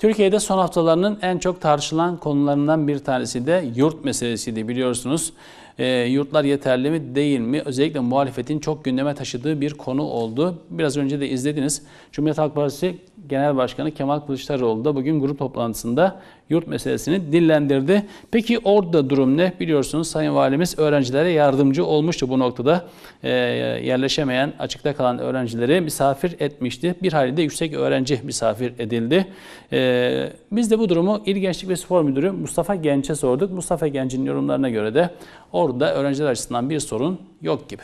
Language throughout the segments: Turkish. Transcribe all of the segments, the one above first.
Türkiye'de son haftalarının en çok tartışılan konularından bir tanesi de yurt meselesiydi biliyorsunuz. E, yurtlar yeterli mi değil mi? Özellikle muhalefetin çok gündeme taşıdığı bir konu oldu. Biraz önce de izlediniz. Cumhuriyet Halk Partisi Genel Başkanı Kemal Kılıçdaroğlu da bugün grup toplantısında yurt meselesini dillendirdi. Peki orada durum ne? Biliyorsunuz Sayın Valimiz öğrencilere yardımcı olmuştu bu noktada. E, yerleşemeyen, açıkta kalan öğrencileri misafir etmişti. Bir halinde yüksek öğrenci misafir edildi. E, ee, biz de bu durumu İl Gençlik ve Spor Müdürü Mustafa Genç'e sorduk. Mustafa Genç'in yorumlarına göre de orada öğrenciler açısından bir sorun yok gibi.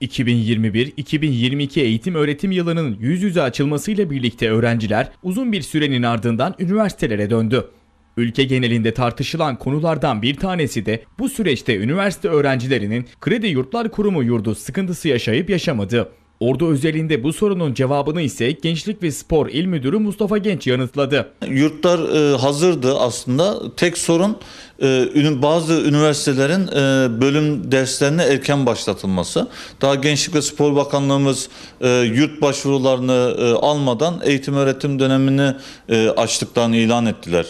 2021-2022 eğitim öğretim yılının yüz yüze açılmasıyla birlikte öğrenciler uzun bir sürenin ardından üniversitelere döndü. Ülke genelinde tartışılan konulardan bir tanesi de bu süreçte üniversite öğrencilerinin Kredi Yurtlar Kurumu yurdu sıkıntısı yaşayıp yaşamadı. Ordu özelinde bu sorunun cevabını ise Gençlik ve Spor İl Müdürü Mustafa Genç yanıtladı. Yurtlar e, hazırdı aslında. Tek sorun e, bazı üniversitelerin e, bölüm derslerine erken başlatılması. Daha Gençlik ve Spor Bakanlığımız yurt başvurularını almadan eğitim öğretim dönemini açtıklarını ilan ettiler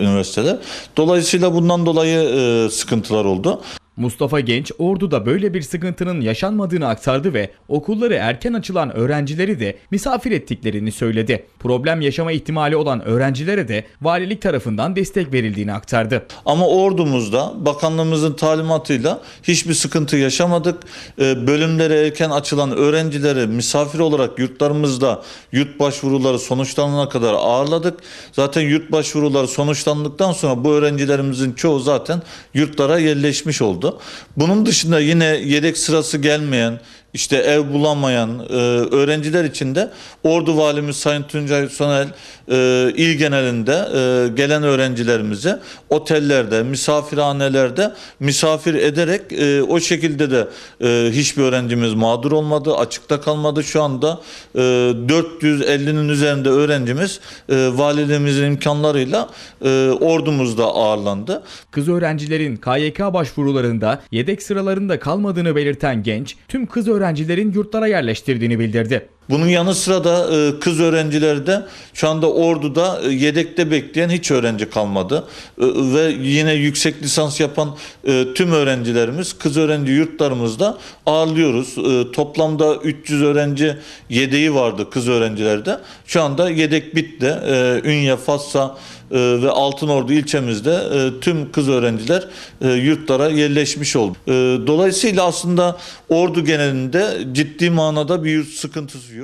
üniversiteler. Dolayısıyla bundan dolayı sıkıntılar oldu. Mustafa Genç, Ordu'da böyle bir sıkıntının yaşanmadığını aktardı ve okulları erken açılan öğrencileri de misafir ettiklerini söyledi. Problem yaşama ihtimali olan öğrencilere de valilik tarafından destek verildiğini aktardı. Ama ordumuzda bakanlığımızın talimatıyla hiçbir sıkıntı yaşamadık. Ee, bölümlere erken açılan öğrencileri misafir olarak yurtlarımızda yurt başvuruları sonuçlanana kadar ağırladık. Zaten yurt başvuruları sonuçlandıktan sonra bu öğrencilerimizin çoğu zaten yurtlara yerleşmiş oldu oldu. Bunun dışında yine yedek sırası gelmeyen işte ev bulamayan e, öğrenciler için de Ordu Valimiz Sayın Tuncay Sonel e, il genelinde e, gelen öğrencilerimize otellerde, misafirhanelerde misafir ederek e, o şekilde de e, hiçbir öğrencimiz mağdur olmadı, açıkta kalmadı. Şu anda e, 450'nin üzerinde öğrencimiz e, valiliğimizin imkanlarıyla e, ordumuzda ağırlandı. Kız öğrencilerin KYK başvurularında yedek sıralarında kalmadığını belirten genç, tüm kız öğrencilerin öğrencilerin yurtlara yerleştirdiğini bildirdi. Bunun yanı sıra da e, kız öğrencilerde şu anda Ordu'da e, yedekte bekleyen hiç öğrenci kalmadı. E, ve yine yüksek lisans yapan tüm öğrencilerimiz kız öğrenci yurtlarımızda ağırlıyoruz. Toplamda 300 öğrenci yedeği vardı kız öğrencilerde. Şu anda yedek bitti. Ünye, Fassa ve Altınordu ilçemizde tüm kız öğrenciler yurtlara yerleşmiş oldu. Dolayısıyla aslında Ordu genelinde ciddi manada bir yurt sıkıntısı yok.